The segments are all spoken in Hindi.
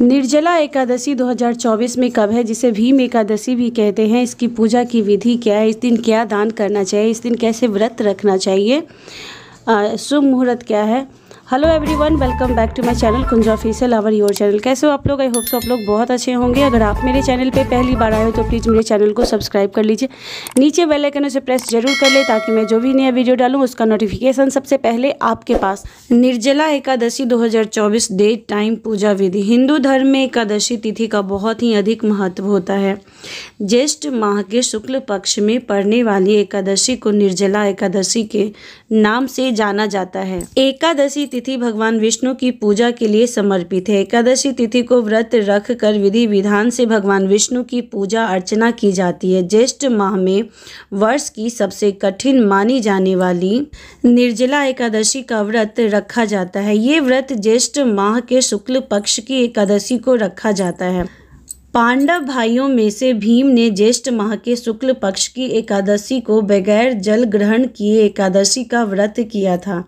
निर्जला एकादशी 2024 में कब है जिसे भीम एकादशी भी कहते हैं इसकी पूजा की विधि क्या है इस दिन क्या दान करना चाहिए इस दिन कैसे व्रत रखना चाहिए शुभ मुहूर्त क्या है hello everyone welcome back to my channel Kunja official our your channel कैसे हो आप लोग आई होप सो आप लोग बहुत अच्छे होंगे अगर आप मेरे चैनल पे पहली बार आए हो तो प्लीज़ मेरे चैनल को सब्सक्राइब कर लीजिए नीचे बेल आइकन उसे प्रेस जरूर कर ले ताकि मैं जो भी नया वीडियो डालूँ उसका नोटिफिकेशन सबसे पहले आपके पास निर्जला एकादशी दो डेट टाइम पूजा विधि हिंदू धर्म में एकादशी तिथि का बहुत ही अधिक महत्व होता है ज्येष्ठ माह के शुक्ल पक्ष में पड़ने वाली एकादशी को निर्जला एकादशी के नाम से जाना जाता है एकादशी तिथि भगवान विष्णु की पूजा के लिए समर्पित है एकादशी तिथि को व्रत रख कर विधि विधान से भगवान विष्णु की पूजा अर्चना की जाती है ज्येष्ठ माह में वर्ष की सबसे कठिन मानी जाने वाली निर्जला एकादशी का व्रत रखा जाता है ये व्रत ज्येष्ठ माह के शुक्ल पक्ष की एकादशी को रखा जाता है पांडव भाइयों में से भीम ने ज्येष्ठ माह के शुक्ल पक्ष की एकादशी को बगैर जल ग्रहण किए एकादशी का व्रत किया था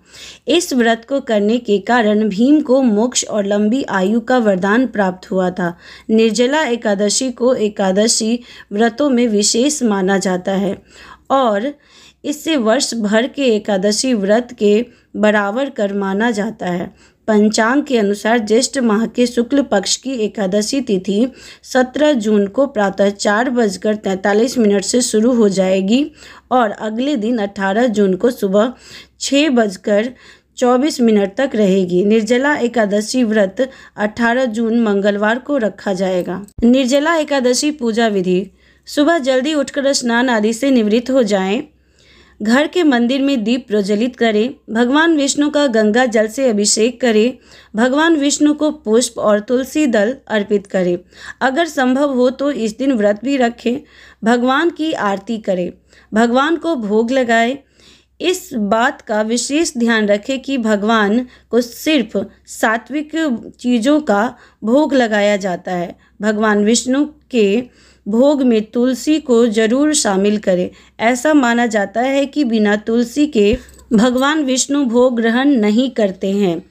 इस व्रत को करने के कारण भीम को मोक्ष और लंबी आयु का वरदान प्राप्त हुआ था निर्जला एकादशी को एकादशी व्रतों में विशेष माना जाता है और इससे वर्ष भर के एकादशी व्रत के बराबर कर माना जाता है पंचांग के अनुसार ज्येष्ठ माह के शुक्ल पक्ष की एकादशी तिथि 17 जून को प्रातः चार बजकर तैंतालीस मिनट से शुरू हो जाएगी और अगले दिन 18 जून को सुबह छः बजकर चौबीस मिनट तक रहेगी निर्जला एकादशी व्रत 18 जून मंगलवार को रखा जाएगा निर्जला एकादशी पूजा विधि सुबह जल्दी उठकर स्नान आदि से निवृत्त हो जाएं घर के मंदिर में दीप प्रज्वलित करें भगवान विष्णु का गंगा जल से अभिषेक करें भगवान विष्णु को पुष्प और तुलसी दल अर्पित करें अगर संभव हो तो इस दिन व्रत भी रखें भगवान की आरती करें भगवान को भोग लगाएं इस बात का विशेष ध्यान रखें कि भगवान को सिर्फ सात्विक चीज़ों का भोग लगाया जाता है भगवान विष्णु के भोग में तुलसी को जरूर शामिल करें ऐसा माना जाता है कि बिना तुलसी के भगवान विष्णु भोग ग्रहण नहीं करते हैं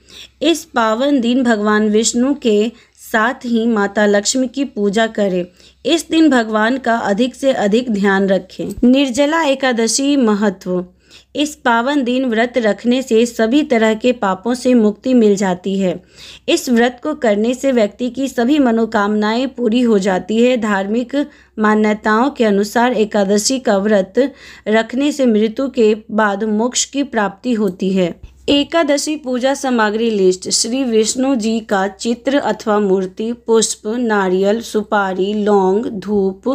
इस पावन दिन भगवान विष्णु के साथ ही माता लक्ष्मी की पूजा करें इस दिन भगवान का अधिक से अधिक ध्यान रखें निर्जला एकादशी महत्व इस पावन दिन व्रत रखने से सभी तरह के पापों से मुक्ति मिल जाती है इस व्रत को करने से व्यक्ति की सभी मनोकामनाएं पूरी हो जाती है धार्मिक मान्यताओं के अनुसार एकादशी का व्रत रखने से मृत्यु के बाद मोक्ष की प्राप्ति होती है एकादशी पूजा सामग्री लिस्ट श्री विष्णु जी का चित्र अथवा मूर्ति पुष्प नारियल सुपारी लौंग धूप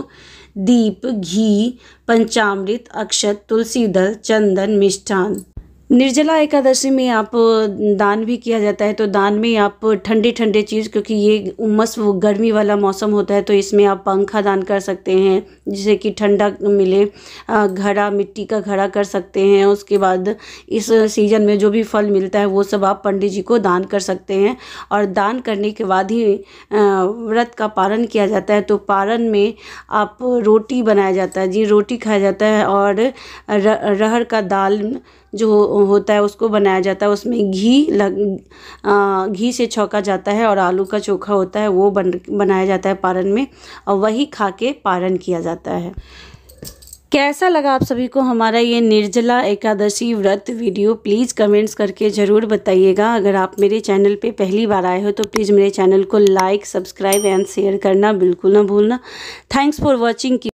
दीप घी पंचामृत अक्षत तुलसी दल चंदन मिष्ठान निर्जला एकादशी में आप दान भी किया जाता है तो दान में आप ठंडे ठंडे चीज़ क्योंकि ये उमस गर्मी वाला मौसम होता है तो इसमें आप पंखा दान कर सकते हैं जिससे कि ठंडा मिले घड़ा मिट्टी का घड़ा कर सकते हैं उसके बाद इस सीज़न में जो भी फल मिलता है वो सब आप पंडित जी को दान कर सकते हैं और दान करने के बाद ही व्रत का पारण किया जाता है तो पारण में आप रोटी बनाया जाता है जी रोटी खाया जाता है और रहर का दाल जो होता है उसको बनाया जाता है उसमें घी लग घी से छौका जाता है और आलू का चोखा होता है वो बन बनाया जाता है पारण में और वही खा के पारण किया जाता है कैसा लगा आप सभी को हमारा ये निर्जला एकादशी व्रत वीडियो प्लीज़ कमेंट्स करके ज़रूर बताइएगा अगर आप मेरे चैनल पे पहली बार आए हो तो प्लीज़ मेरे चैनल को लाइक सब्सक्राइब एंड शेयर करना बिल्कुल ना भूलना थैंक्स फॉर वॉचिंग